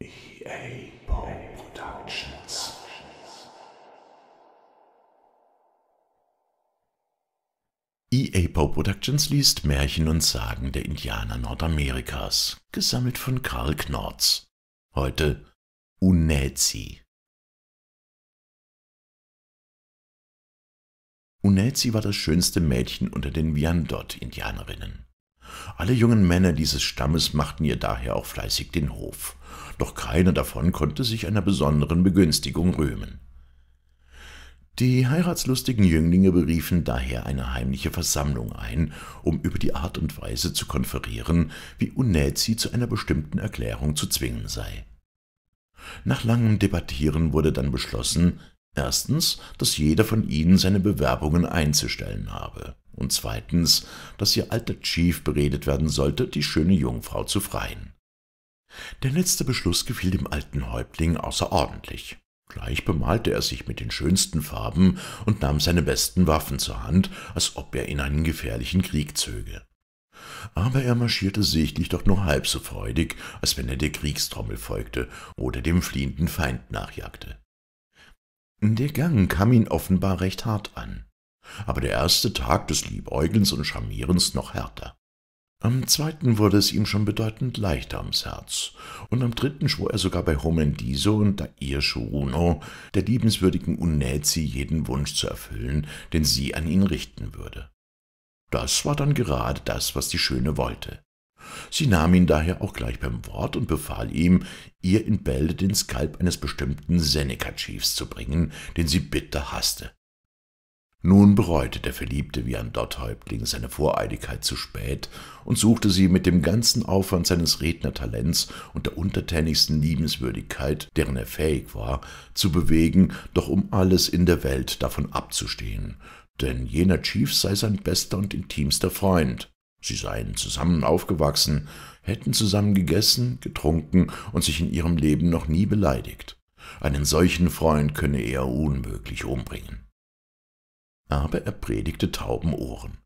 EA Productions. EA Poe Productions liest Märchen und Sagen der Indianer Nordamerikas, gesammelt von Karl Knorz. Heute Unäzi. Unäzi war das schönste Mädchen unter den Viandot-Indianerinnen. Alle jungen Männer dieses Stammes machten ihr daher auch fleißig den Hof, doch keiner davon konnte sich einer besonderen Begünstigung rühmen. Die heiratslustigen Jünglinge beriefen daher eine heimliche Versammlung ein, um über die Art und Weise zu konferieren, wie unnät zu einer bestimmten Erklärung zu zwingen sei. Nach langem Debattieren wurde dann beschlossen, erstens, dass jeder von ihnen seine Bewerbungen einzustellen habe und zweitens, dass ihr alter Chief beredet werden sollte, die schöne Jungfrau zu freien. Der letzte Beschluss gefiel dem alten Häuptling außerordentlich. Gleich bemalte er sich mit den schönsten Farben und nahm seine besten Waffen zur Hand, als ob er in einen gefährlichen Krieg zöge. Aber er marschierte sichtlich doch nur halb so freudig, als wenn er der Kriegstrommel folgte oder dem fliehenden Feind nachjagte. Der Gang kam ihn offenbar recht hart an aber der erste Tag des Liebäugelns und Schamierens noch härter. Am zweiten wurde es ihm schon bedeutend leichter ums Herz, und am dritten schwor er sogar bei Homendiso und Dair Shuruno, der liebenswürdigen Unäzi, jeden Wunsch zu erfüllen, den sie an ihn richten würde. Das war dann gerade das, was die Schöne wollte. Sie nahm ihn daher auch gleich beim Wort und befahl ihm, ihr in Bälde den Skalp eines bestimmten Seneca-Chiefs zu bringen, den sie bitter hasste. Nun bereute der verliebte wie Viandot-Häuptling seine Voreiligkeit zu spät und suchte sie mit dem ganzen Aufwand seines Rednertalents und der untertänigsten Liebenswürdigkeit, deren er fähig war, zu bewegen, doch um alles in der Welt davon abzustehen. Denn jener Chief sei sein bester und intimster Freund. Sie seien zusammen aufgewachsen, hätten zusammen gegessen, getrunken und sich in ihrem Leben noch nie beleidigt. Einen solchen Freund könne er unmöglich umbringen aber er predigte tauben Ohren.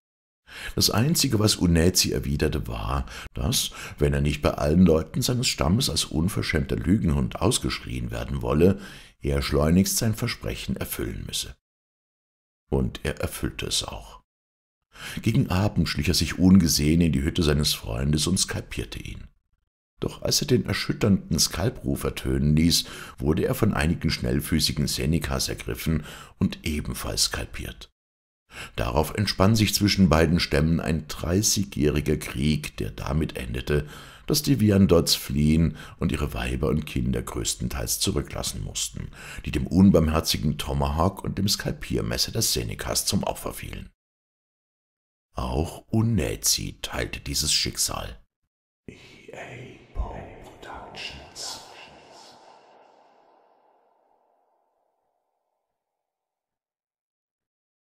Das Einzige, was Unezi erwiderte, war, dass, wenn er nicht bei allen Leuten seines Stammes als unverschämter Lügenhund ausgeschrien werden wolle, er schleunigst sein Versprechen erfüllen müsse. Und er erfüllte es auch. Gegen Abend schlich er sich ungesehen in die Hütte seines Freundes und skalpierte ihn. Doch als er den erschütternden Skalpruf ertönen ließ, wurde er von einigen schnellfüßigen Senecas ergriffen und ebenfalls skalpiert. Darauf entspann sich zwischen beiden Stämmen ein Dreißigjähriger Krieg, der damit endete, dass die Viandots fliehen und ihre Weiber und Kinder größtenteils zurücklassen mussten, die dem unbarmherzigen Tomahawk und dem Skalpiermesser des Senecas zum Opfer fielen. Auch Unezi teilte dieses Schicksal. EA Production